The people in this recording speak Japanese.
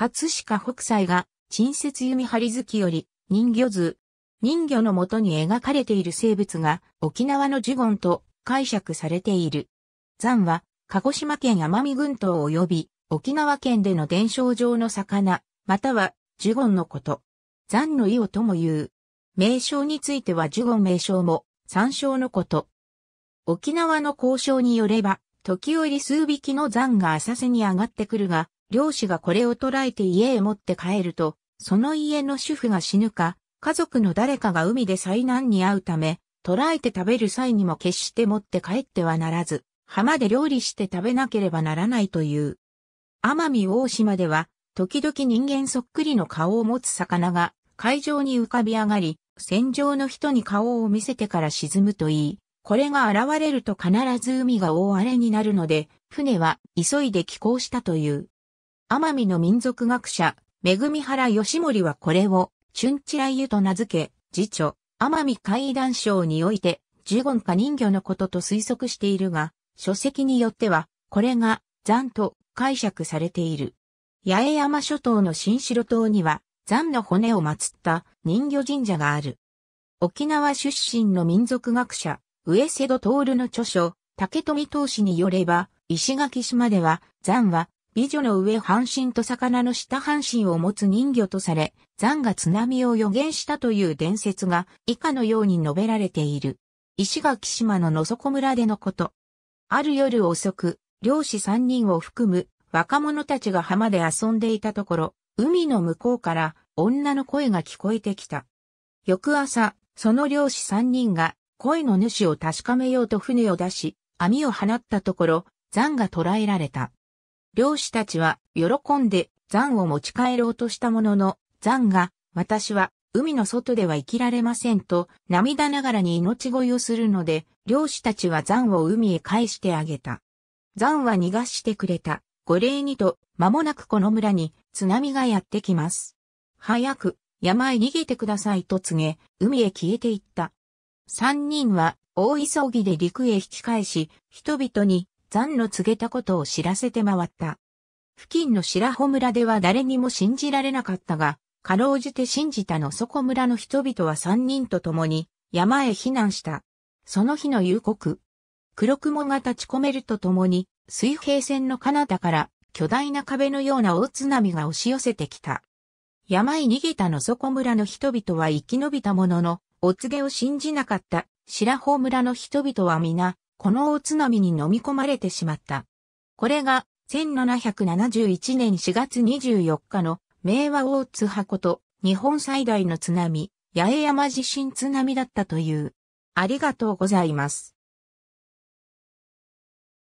葛飾北斎が、陳設弓張月より、人魚図。人魚のもとに描かれている生物が、沖縄の呪言と解釈されている。残は、鹿児島県奄美群島及び、沖縄県での伝承上の魚、または、呪言のこと。残の意をとも言う。名称については呪言名称も、参照のこと。沖縄の交渉によれば、時折数匹の残が浅瀬に上がってくるが、漁師がこれを捕らえて家へ持って帰ると、その家の主婦が死ぬか、家族の誰かが海で災難に遭うため、捕らえて食べる際にも決して持って帰ってはならず、浜で料理して食べなければならないという。奄美大島では、時々人間そっくりの顔を持つ魚が海上に浮かび上がり、船上の人に顔を見せてから沈むといい、これが現れると必ず海が大荒れになるので、船は急いで寄港したという。奄美の民族学者、めぐみ原義盛はこれを、チュンチライユと名付け、次著、奄美海談章において、ジュゴンか人魚のことと推測しているが、書籍によっては、これが、残と解釈されている。八重山諸島の新城島には、残の骨を祀った人魚神社がある。沖縄出身の民族学者、上瀬戸徹の著書、竹富投資によれば、石垣島では、残は美女の上半身と魚の下半身を持つ人魚とされ、残が津波を予言したという伝説が以下のように述べられている。石垣島の野底村でのこと。ある夜遅く、漁師3人を含む若者たちが浜で遊んでいたところ、海の向こうから女の声が聞こえてきた。翌朝、その漁師3人が声の主を確かめようと船を出し、網を放ったところ、残が捕らえられた。漁師たちは喜んで残を持ち帰ろうとしたものの、残が、私は海の外では生きられませんと涙ながらに命乞いをするので、漁師たちは残を海へ返してあげた。残は逃がしてくれた。御礼にと、間もなくこの村に津波がやってきます。早く、山へ逃げてくださいと告げ、海へ消えていった。三人は大急ぎで陸へ引き返し、人々に残の告げたことを知らせて回った。付近の白穂村では誰にも信じられなかったが、かろうじて信じたの底村の人々は三人と共に山へ避難した。その日の夕刻、黒雲が立ち込めるとともに、水平線の彼方から巨大な壁のような大津波が押し寄せてきた。山へ逃げたの底村の人々は生き延びたものの、お告げを信じなかった白穂村の人々は皆、この大津波に飲み込まれてしまった。これが、1771年4月24日の、明和大津波こと、日本最大の津波、八重山地震津波だったという。ありがとうございます。